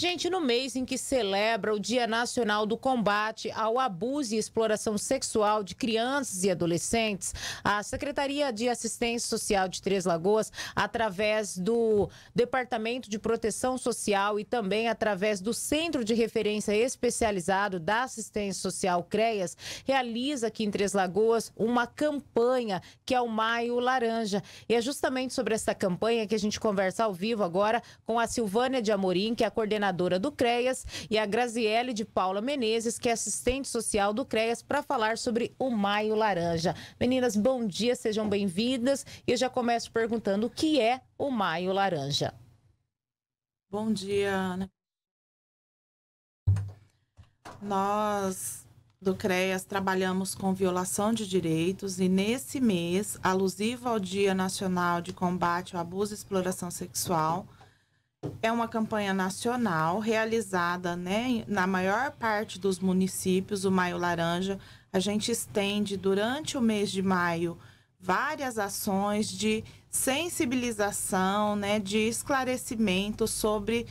Gente, no mês em que celebra o Dia Nacional do Combate ao Abuso e Exploração Sexual de Crianças e Adolescentes, a Secretaria de Assistência Social de Três Lagoas, através do Departamento de Proteção Social e também através do Centro de Referência Especializado da Assistência Social CREAS, realiza aqui em Três Lagoas uma campanha que é o Maio Laranja. E é justamente sobre essa campanha que a gente conversa ao vivo agora com a Silvânia de Amorim, que é a coordenadora coordenadora do CREAS, e a Graziele de Paula Menezes, que é assistente social do CREAS, para falar sobre o Maio Laranja. Meninas, bom dia, sejam bem-vindas. E eu já começo perguntando o que é o Maio Laranja. Bom dia, Ana. Nós do CREAS trabalhamos com violação de direitos e nesse mês, alusivo ao Dia Nacional de Combate ao Abuso e Exploração Sexual, é uma campanha nacional realizada né, na maior parte dos municípios, o Maio Laranja. A gente estende durante o mês de maio várias ações de sensibilização, né, de esclarecimento sobre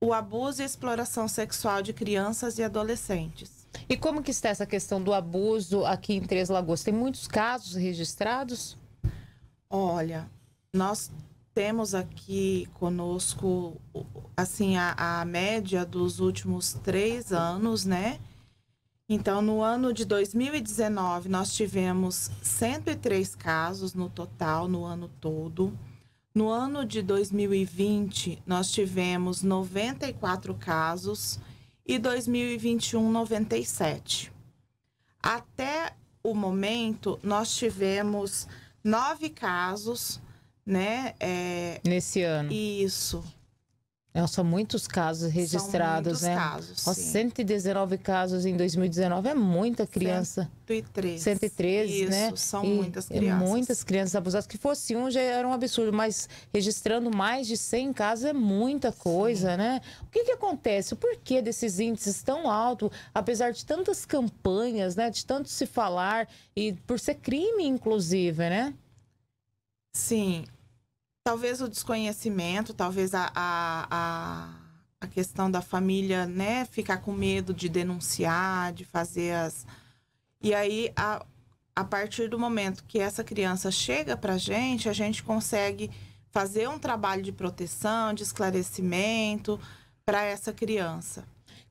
o abuso e exploração sexual de crianças e adolescentes. E como que está essa questão do abuso aqui em Três Lagoas? Tem muitos casos registrados? Olha, nós temos aqui conosco assim a, a, média dos últimos três anos, né? Então, no ano de 2019, nós tivemos 103 casos no total, no ano todo. No ano de 2020, nós tivemos 94 casos e 2021, 97. Até o momento, nós tivemos nove casos, né? É... Nesse ano. Isso. É, são muitos casos registrados, são muitos né? casos, Ó, 119 casos em 2019 é muita criança. 103. 103, né? Isso, né? são e, muitas é crianças. Muitas crianças abusadas. Que fosse um já era um absurdo, mas registrando mais de 100 casos é muita coisa, Sim. né? O que, que acontece? Por que desses índices tão altos, apesar de tantas campanhas, né? De tanto se falar e por ser crime, inclusive, né? Sim, talvez o desconhecimento, talvez a, a, a, questão da família, né, ficar com medo de denunciar, de fazer as. E aí, a, a partir do momento que essa criança chega pra gente, a gente consegue fazer um trabalho de proteção, de esclarecimento para essa criança.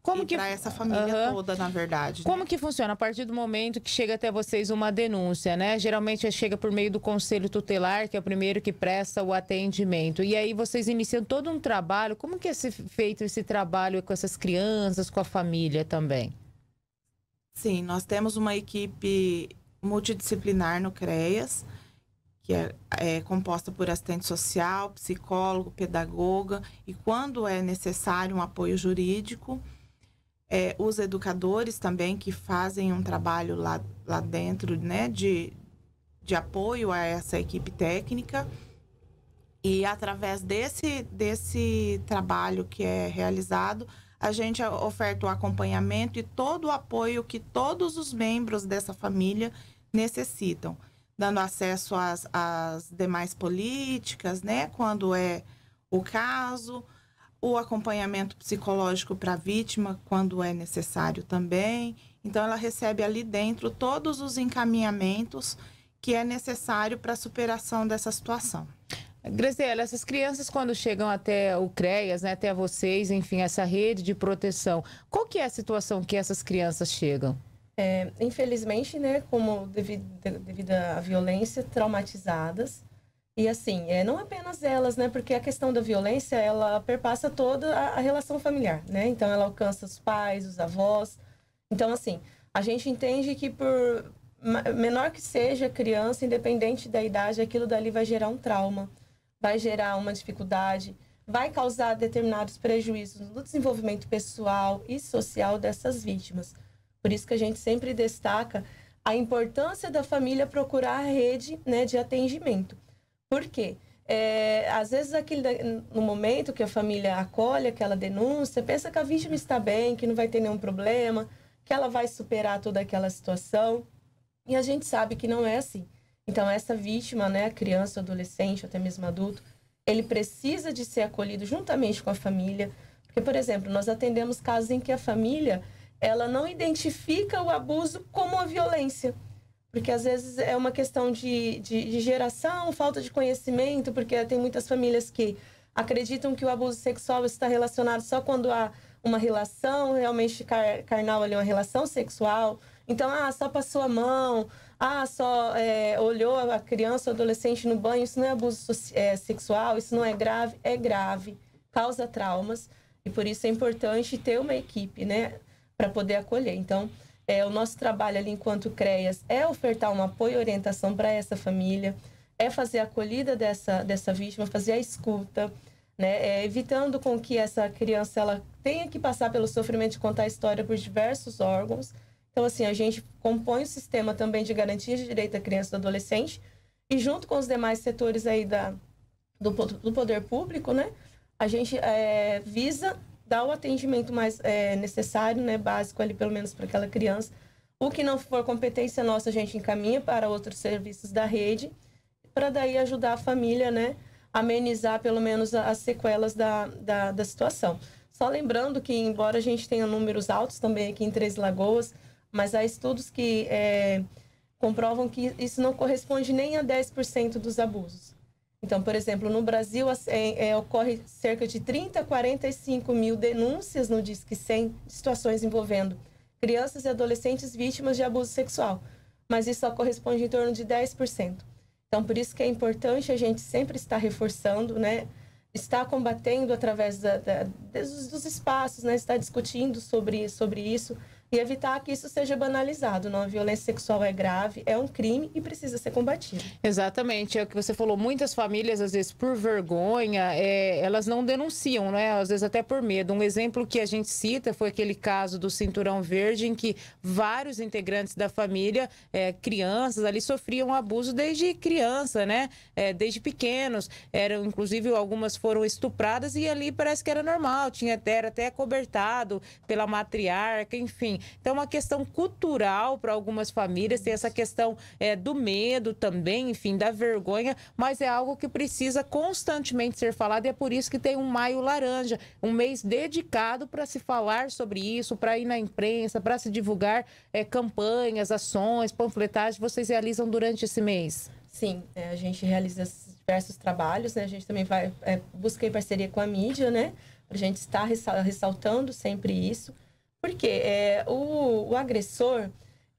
Como e que para essa família uhum. toda, na verdade. Como né? que funciona a partir do momento que chega até vocês uma denúncia, né? Geralmente é, chega por meio do conselho tutelar, que é o primeiro que presta o atendimento. E aí vocês iniciam todo um trabalho. Como que é feito esse trabalho com essas crianças, com a família também? Sim, nós temos uma equipe multidisciplinar no CREAS, que é, é, composta por assistente social, psicólogo, pedagoga, e quando é necessário um apoio jurídico, é, os educadores também que fazem um trabalho lá, lá dentro né, de, de apoio a essa equipe técnica. E através desse, desse trabalho que é realizado, a gente oferta o acompanhamento e todo o apoio que todos os membros dessa família necessitam, dando acesso às, às demais políticas, né, quando é o caso o acompanhamento psicológico para a vítima quando é necessário também. Então ela recebe ali dentro todos os encaminhamentos que é necessário para a superação dessa situação. Graziela, essas crianças quando chegam até o CREAS, né, até vocês, enfim, essa rede de proteção, qual que é a situação que essas crianças chegam? É, infelizmente, né, como devido, devido à violência, traumatizadas, e assim, é, não apenas elas, né? Porque a questão da violência, ela perpassa toda a, a, relação familiar, né? Então ela alcança os pais, os avós. Então assim, a gente entende que por menor que seja a criança, independente da idade, aquilo dali vai gerar um trauma, vai gerar uma dificuldade, vai causar determinados prejuízos no desenvolvimento pessoal e social dessas vítimas. Por isso que a gente sempre destaca a importância da família procurar a rede né, de atendimento por quê? É, às vezes aquele no momento que a família acolhe aquela denúncia, pensa que a vítima está bem, que não vai ter nenhum problema, que ela vai superar toda aquela situação. E a gente sabe que não é assim. Então essa vítima, né, criança, adolescente, até mesmo adulto, ele precisa de ser acolhido juntamente com a família, porque por exemplo, nós atendemos casos em que a família, ela não identifica o abuso como a violência porque às vezes é uma questão de, de, de, geração, falta de conhecimento, porque tem muitas famílias que acreditam que o abuso sexual está relacionado só quando há uma relação realmente car, carnal ali, uma relação sexual. Então, ah, só passou a mão, ah, só é, olhou a criança ou adolescente no banho, isso não é abuso é, sexual, isso não é grave, é grave, causa traumas. E por isso é importante ter uma equipe, né, para poder acolher. Então, é, o nosso trabalho ali enquanto CREAS é ofertar um apoio e orientação para essa família, é fazer a acolhida dessa, dessa vítima, fazer a escuta, né? É, evitando com que essa criança ela tenha que passar pelo sofrimento de contar a história por diversos órgãos. Então, assim, a gente compõe o sistema também de garantias de direito à criança e do adolescente e junto com os demais setores aí da, do, do poder público, né? A gente é, visa dar o atendimento mais é, necessário, né, básico ali pelo menos para aquela criança. O que não for competência nossa, a gente encaminha para outros serviços da rede, para daí ajudar a família, né, amenizar pelo menos as sequelas da, da, da situação. Só lembrando que, embora a gente tenha números altos também aqui em Três Lagoas, mas há estudos que é, comprovam que isso não corresponde nem a 10% dos abusos. Então, por exemplo, no Brasil é, é, ocorre cerca de 30, a 45 mil denúncias no Disque 100 de situações envolvendo crianças e adolescentes vítimas de abuso sexual, mas isso só corresponde em torno de 10%. Então, por isso que é importante a gente sempre estar reforçando, né? Está combatendo através da, da, dos, dos, espaços, né? Está discutindo sobre, sobre isso, e evitar que isso seja banalizado. Não, a violência sexual é grave, é um crime e precisa ser combatido. Exatamente, é o que você falou. Muitas famílias, às vezes, por vergonha, é, elas não denunciam, né? Às vezes até por medo. Um exemplo que a gente cita foi aquele caso do cinturão verde em que vários integrantes da família, é, crianças ali, sofriam abuso desde criança, né? É, desde pequenos. Eram, inclusive, algumas foram estupradas e ali parece que era normal, tinha até, era até cobertado pela matriarca, enfim então Então, uma questão cultural para algumas famílias, tem essa questão é, do medo também, enfim, da vergonha, mas é algo que precisa constantemente ser falado e é por isso que tem um Maio Laranja, um mês dedicado para se falar sobre isso, para ir na imprensa, para se divulgar é, campanhas, ações, panfletagens, vocês realizam durante esse mês? Sim, é, a gente realiza diversos trabalhos, né? A gente também vai é, busca em parceria com a mídia, né? A gente está ressaltando sempre isso. Porque é, o, o agressor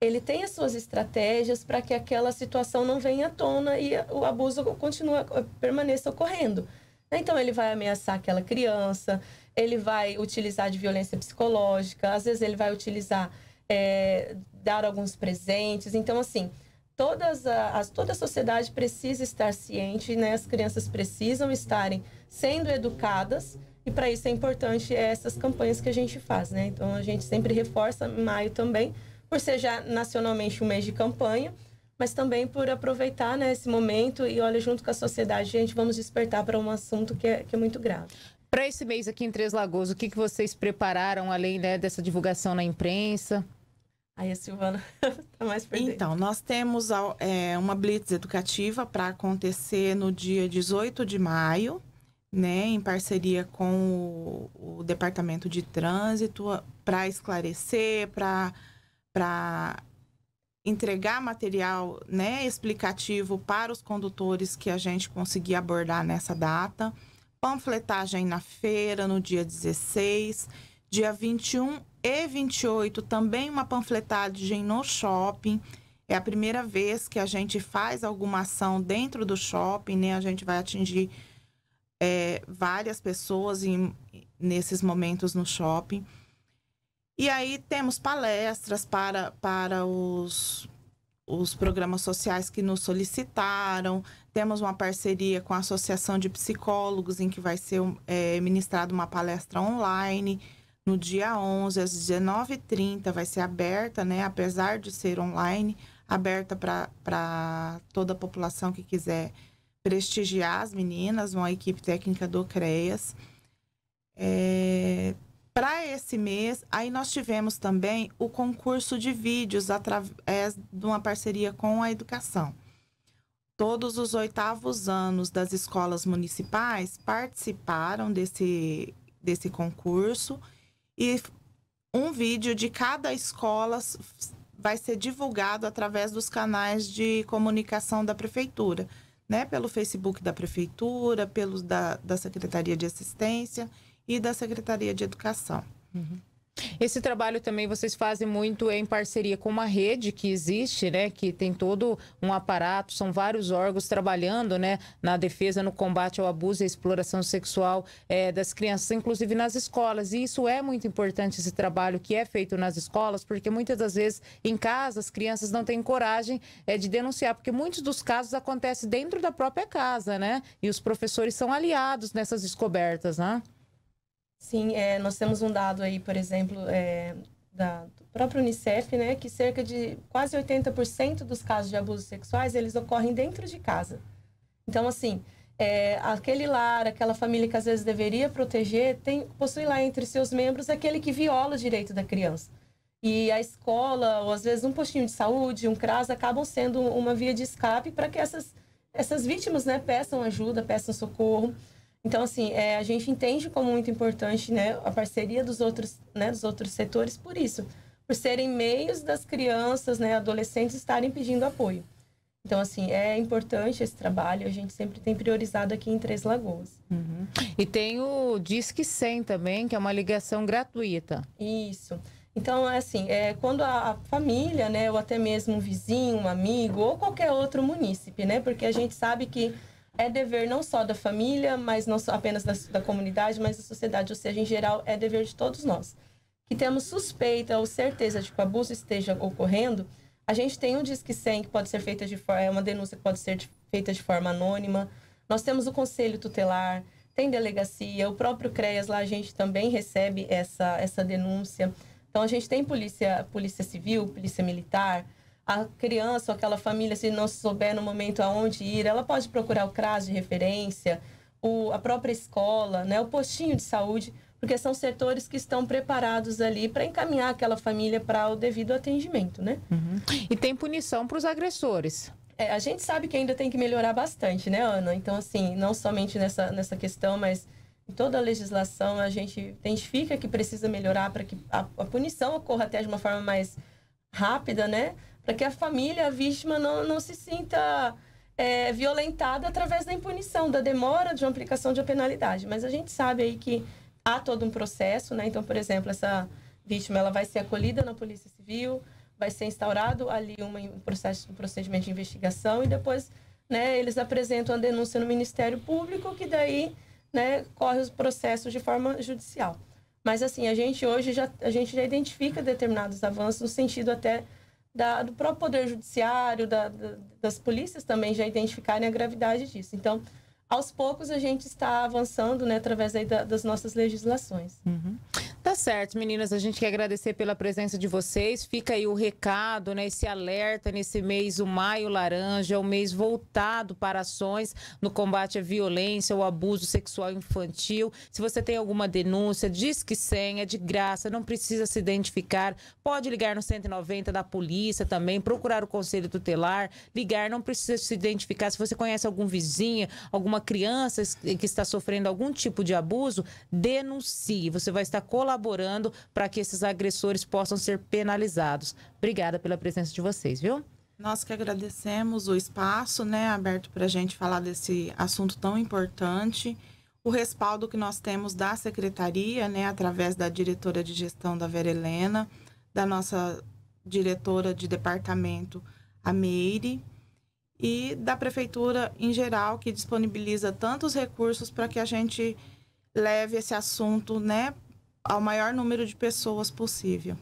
ele tem as suas estratégias para que aquela situação não venha à tona e o abuso continua permaneça ocorrendo. Então ele vai ameaçar aquela criança, ele vai utilizar de violência psicológica, às vezes ele vai utilizar é, dar alguns presentes. Então assim, todas as, toda a sociedade precisa estar ciente, né? As crianças precisam estarem sendo educadas e para isso é importante essas campanhas que a gente faz, né? Então a gente sempre reforça maio também, por ser já nacionalmente um mês de campanha, mas também por aproveitar né, esse momento e olha, junto com a sociedade, a gente vamos despertar para um assunto que é, que é muito grave. Para esse mês aqui em Três Lagoas, o que, que vocês prepararam além né, dessa divulgação na imprensa? Aí a Silvana está mais perdida. Então, nós temos é, uma blitz educativa para acontecer no dia 18 de maio, né, em parceria com o, o Departamento de Trânsito, ah, para esclarecer, para entregar material né, explicativo para os condutores que a gente conseguir abordar nessa data. Panfletagem na feira, no dia 16, dia 21 e 28, também uma panfletagem no shopping. É a primeira vez que a gente faz alguma ação dentro do shopping, né? A gente vai atingir é, várias pessoas em, nesses momentos no shopping. E aí temos palestras para, para os, os programas sociais que nos solicitaram, temos uma parceria com a Associação de Psicólogos, em que vai ser é, ministrada uma palestra online no dia 11, às 19h30, vai ser aberta, né? apesar de ser online, aberta para toda a população que quiser prestigiar as meninas, uma equipe técnica do CREAS. É, Para esse mês, aí nós tivemos também o concurso de vídeos através de uma parceria com a educação. Todos os oitavos anos das escolas municipais participaram desse, desse concurso e um vídeo de cada escola vai ser divulgado através dos canais de comunicação da prefeitura né, pelo Facebook da Prefeitura, pelos da, da Secretaria de Assistência e da Secretaria de Educação. Uhum. Esse trabalho também vocês fazem muito em parceria com uma rede que existe, né? Que tem todo um aparato, são vários órgãos trabalhando, né? Na defesa, no combate ao abuso e exploração sexual é, das crianças, inclusive nas escolas. E isso é muito importante, esse trabalho que é feito nas escolas, porque muitas das vezes em casa as crianças não têm coragem é, de denunciar, porque muitos dos casos acontecem dentro da própria casa, né? E os professores são aliados nessas descobertas, né? Sim, é, nós temos um dado aí, por exemplo, é, da, do próprio Unicef, né, que cerca de quase 80% dos casos de abusos sexuais, eles ocorrem dentro de casa. Então, assim, é, aquele lar, aquela família que às vezes deveria proteger, tem, possui lá entre seus membros aquele que viola o direito da criança. E a escola, ou às vezes um postinho de saúde, um CRAS, acabam sendo uma via de escape para que essas, essas vítimas né, peçam ajuda, peçam socorro. Então, assim, é, a gente entende como muito importante né, a parceria dos outros, né, dos outros setores por isso, por serem meios das crianças, né, adolescentes estarem pedindo apoio. Então, assim, é importante esse trabalho, a gente sempre tem priorizado aqui em Três Lagoas. Uhum. E tem o Disque 100 também, que é uma ligação gratuita. Isso. Então, é assim, é, quando a, a família, né, ou até mesmo um vizinho, um amigo, ou qualquer outro munícipe, né, porque a gente sabe que é dever não só da família, mas não apenas da, da, comunidade, mas da sociedade, ou seja, em geral, é dever de todos nós. Que temos suspeita ou certeza de que o abuso esteja ocorrendo, a gente tem um Disque 100 que pode ser feita de forma, é uma denúncia que pode ser de, feita de forma anônima. Nós temos o conselho tutelar, tem delegacia, o próprio CREAS lá a gente também recebe essa, essa denúncia. Então a gente tem polícia, polícia civil, polícia militar, a criança ou aquela família, se não souber no momento aonde ir, ela pode procurar o CRAS de referência, o, a própria escola, né, o postinho de saúde, porque são setores que estão preparados ali para encaminhar aquela família para o devido atendimento, né? Uhum. E tem punição para os agressores. É, a gente sabe que ainda tem que melhorar bastante, né, Ana? Então, assim, não somente nessa, nessa questão, mas em toda a legislação a gente identifica que precisa melhorar para que a, a punição ocorra até de uma forma mais rápida, né? para que a família, a vítima, não, não se sinta é, violentada através da impunição, da demora de uma aplicação de uma penalidade. Mas a gente sabe aí que há todo um processo, né? Então, por exemplo, essa vítima ela vai ser acolhida na Polícia Civil, vai ser instaurado ali um, processo, um procedimento de investigação e depois né, eles apresentam a denúncia no Ministério Público, que daí né, corre os processos de forma judicial. Mas assim, a gente hoje já, a gente já identifica determinados avanços no sentido até da, do próprio Poder Judiciário, da, da, das polícias também já identificarem a gravidade disso. Então, aos poucos, a gente está avançando né, através das nossas legislações. Uhum. Tá certo, meninas. A gente quer agradecer pela presença de vocês. Fica aí o recado, né? Esse alerta nesse mês, o Maio Laranja, é um mês voltado para ações no combate à violência, ao abuso sexual infantil. Se você tem alguma denúncia, diz que sem, é de graça, não precisa se identificar. Pode ligar no 190 da polícia também, procurar o conselho tutelar, ligar, não precisa se identificar. Se você conhece algum vizinho, alguma criança que está sofrendo algum tipo de abuso, denuncie. Você vai estar colaborando colaborando para que esses agressores possam ser penalizados. Obrigada pela presença de vocês, viu? Nós que agradecemos o espaço, né, aberto para a gente falar desse assunto tão importante. O respaldo que nós temos da secretaria, né, através da diretora de gestão da Vera Helena, da nossa diretora de departamento, a Meire, e da prefeitura em geral, que disponibiliza tantos recursos para que a gente leve esse assunto, né, ao maior número de pessoas possível.